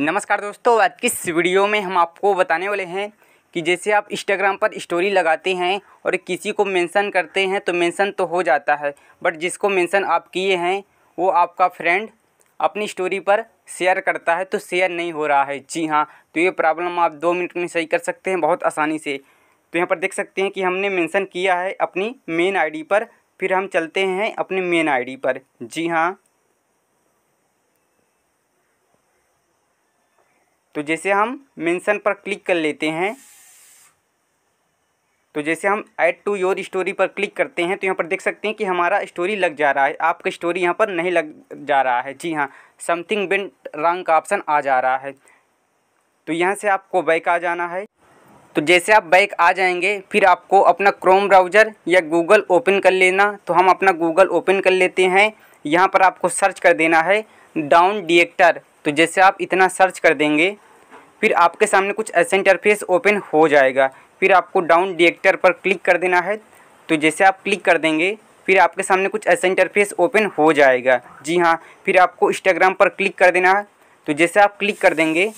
नमस्कार दोस्तों आज की इस वीडियो में हम आपको बताने वाले हैं कि जैसे आप इंस्टाग्राम पर स्टोरी लगाते हैं और किसी को मेंशन करते हैं तो मेंशन तो हो जाता है बट जिसको मेंशन आप किए हैं वो आपका फ्रेंड अपनी स्टोरी पर शेयर करता है तो शेयर नहीं हो रहा है जी हाँ तो ये प्रॉब्लम आप दो मिनट में सही कर सकते हैं बहुत आसानी से तो यहाँ पर देख सकते हैं कि हमने मैंसन किया है अपनी मेन आई पर फिर हम चलते हैं अपने मेन आई पर जी हाँ तो जैसे हम मेंशन पर क्लिक कर लेते हैं तो जैसे हम ऐड टू योर स्टोरी पर क्लिक करते हैं तो यहाँ पर देख सकते हैं कि हमारा स्टोरी लग जा रहा है आपका स्टोरी यहाँ पर नहीं लग जा रहा है जी हाँ समथिंग बेंट रंग का ऑप्शन आ जा रहा है तो यहाँ से आपको बैक आ जाना है तो जैसे आप बैक आ जाएंगे फिर आपको अपना क्रोम ब्राउज़र या गूगल ओपन कर लेना तो हम अपना गूगल ओपन कर लेते हैं यहाँ पर आपको सर्च कर देना है डाउन डिएक्टर तो जैसे आप इतना सर्च कर देंगे फिर आपके सामने कुछ ऐसे इंटरफेस ओपन हो जाएगा फिर आपको डाउन डिएक्टर पर क्लिक कर देना है तो जैसे आप क्लिक कर देंगे फिर आपके सामने कुछ ऐसा इंटरफेस ओपन हो जाएगा जी हाँ फिर आपको इंस्टाग्राम पर क्लिक कर देना है तो जैसे आप क्लिक कर देंगे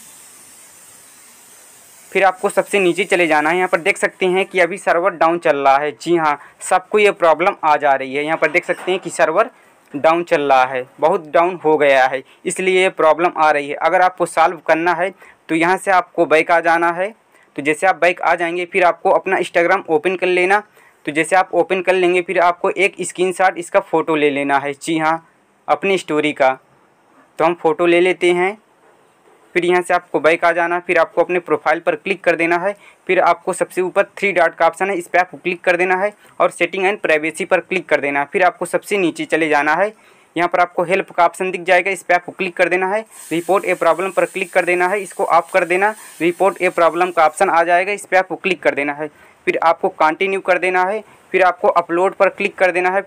फिर आपको सबसे नीचे चले जाना है यहाँ पर देख सकते हैं कि अभी सर्वर डाउन चल रहा है जी हाँ सबको ये प्रॉब्लम आ जा रही है यहाँ पर देख सकते हैं कि सर्वर डाउन चल रहा है बहुत डाउन हो गया है इसलिए ये प्रॉब्लम आ रही है अगर आपको सॉल्व करना है तो यहाँ से आपको बैक आ जाना है तो जैसे आप बैक आ जाएंगे फिर आपको अपना इंस्टाग्राम ओपन कर लेना तो जैसे आप ओपन कर लेंगे फिर आपको एक स्क्रीन इसका फ़ोटो ले लेना है जी हाँ अपनी स्टोरी का तो हम फ़ोटो ले लेते हैं फिर यहाँ से आपको बैक आ जाना फिर आपको अपने प्रोफाइल पर क्लिक कर देना है फिर आपको सबसे ऊपर थ्री डॉट का ऑप्शन है इस पर आपको क्लिक कर देना है और सेटिंग एंड प्राइवेसी पर क्लिक कर देना है फिर आपको सबसे नीचे चले जाना है यहाँ पर आपको हेल्प का ऑप्शन दिख जाएगा इस पर आपको क्लिक कर देना है रिपोर्ट ए प्रॉब्लम पर क्लिक कर देना है इसको ऑफ कर देना रिपोर्ट ए प्रॉब्लम का ऑप्शन आ जाएगा इस पर आपको क्लिक कर देना है फिर आपको कंटिन्यू कर देना है फिर आपको अपलोड पर क्लिक कर देना है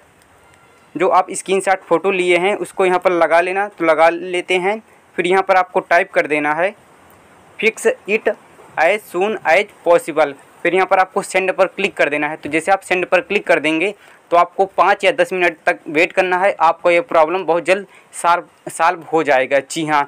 जो आप स्क्रीनशॉट फ़ोटो लिए हैं उसको यहाँ पर लगा लेना तो लगा लेते हैं फिर यहाँ पर आपको टाइप कर देना है fix it as soon as possible फिर यहाँ पर आपको सेंड पर क्लिक कर देना है तो जैसे आप सेंड पर क्लिक कर देंगे तो आपको पाँच या दस मिनट तक वेट करना है आपका ये प्रॉब्लम बहुत जल्द सॉल्व सॉल्व हो जाएगा जी हाँ